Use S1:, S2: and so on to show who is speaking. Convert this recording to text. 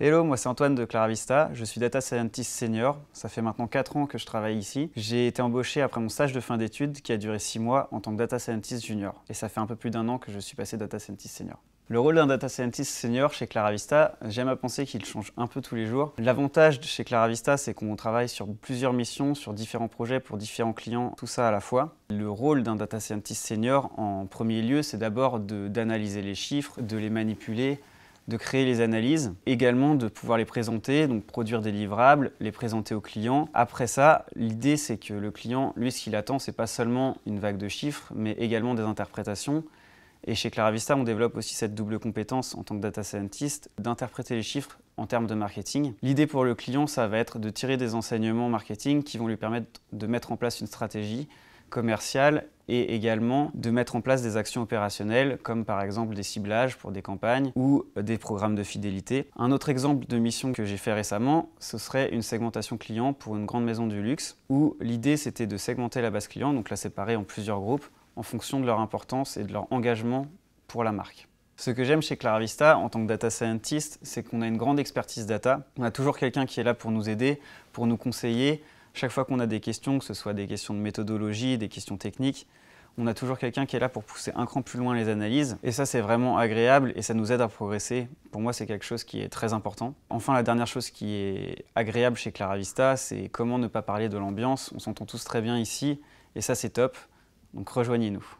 S1: Hello, moi c'est Antoine de Claravista, je suis Data Scientist Senior, ça fait maintenant 4 ans que je travaille ici. J'ai été embauché après mon stage de fin d'études qui a duré 6 mois en tant que Data Scientist Junior et ça fait un peu plus d'un an que je suis passé Data Scientist Senior. Le rôle d'un data scientist senior chez Claravista, j'aime à penser qu'il change un peu tous les jours. L'avantage chez Claravista, c'est qu'on travaille sur plusieurs missions, sur différents projets pour différents clients, tout ça à la fois. Le rôle d'un data scientist senior, en premier lieu, c'est d'abord d'analyser les chiffres, de les manipuler, de créer les analyses, également de pouvoir les présenter, donc produire des livrables, les présenter au client. Après ça, l'idée c'est que le client, lui, ce qu'il attend, c'est pas seulement une vague de chiffres, mais également des interprétations. Et chez Claravista, on développe aussi cette double compétence en tant que data scientist d'interpréter les chiffres en termes de marketing. L'idée pour le client, ça va être de tirer des enseignements marketing qui vont lui permettre de mettre en place une stratégie commerciale et également de mettre en place des actions opérationnelles comme par exemple des ciblages pour des campagnes ou euh, des programmes de fidélité. Un autre exemple de mission que j'ai fait récemment, ce serait une segmentation client pour une grande maison du luxe où l'idée c'était de segmenter la base client, donc la séparer en plusieurs groupes en fonction de leur importance et de leur engagement pour la marque. Ce que j'aime chez Claravista en tant que data scientist, c'est qu'on a une grande expertise data. On a toujours quelqu'un qui est là pour nous aider, pour nous conseiller, chaque fois qu'on a des questions, que ce soit des questions de méthodologie, des questions techniques, on a toujours quelqu'un qui est là pour pousser un cran plus loin les analyses. Et ça, c'est vraiment agréable et ça nous aide à progresser. Pour moi, c'est quelque chose qui est très important. Enfin, la dernière chose qui est agréable chez Clara Vista, c'est comment ne pas parler de l'ambiance. On s'entend tous très bien ici et ça, c'est top. Donc rejoignez-nous.